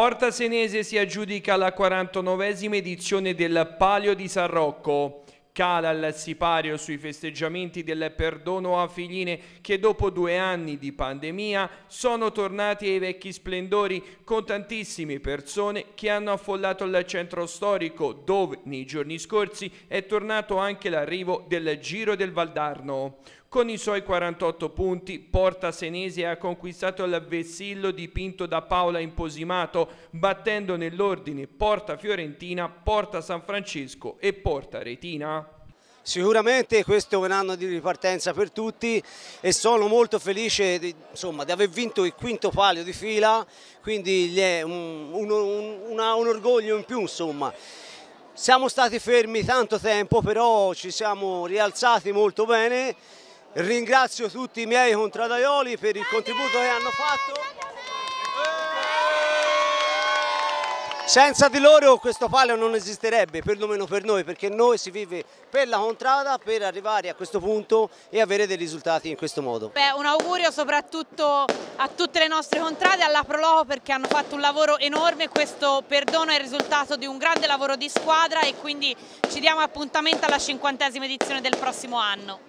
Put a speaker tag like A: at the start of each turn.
A: Porta Senese si aggiudica la 49esima edizione del Palio di San Rocco. Cala il sipario sui festeggiamenti del perdono a figline che dopo due anni di pandemia sono tornati ai vecchi splendori con tantissime persone che hanno affollato il centro storico dove nei giorni scorsi è tornato anche l'arrivo del Giro del Valdarno. Con i suoi 48 punti Porta Senese ha conquistato il vessillo dipinto da Paola Imposimato battendo nell'ordine Porta Fiorentina, Porta San Francesco e Porta Retina. Sicuramente questo è un anno di ripartenza per tutti e
B: sono molto felice di, insomma, di aver vinto il quinto palio di fila, quindi è un, un, un, un orgoglio in più insomma. Siamo stati fermi tanto tempo però ci siamo rialzati molto bene Ringrazio tutti i miei contradaioli per il contributo che hanno fatto. Senza di loro questo palio non esisterebbe, perlomeno per noi, perché noi si vive per la contrada per arrivare a questo punto e avere dei risultati in questo modo.
C: Beh, un augurio soprattutto a tutte le nostre contrade, alla Prologo perché hanno fatto un lavoro enorme, questo perdono è il risultato di un grande lavoro di squadra e quindi ci diamo appuntamento alla cinquantesima edizione del prossimo anno.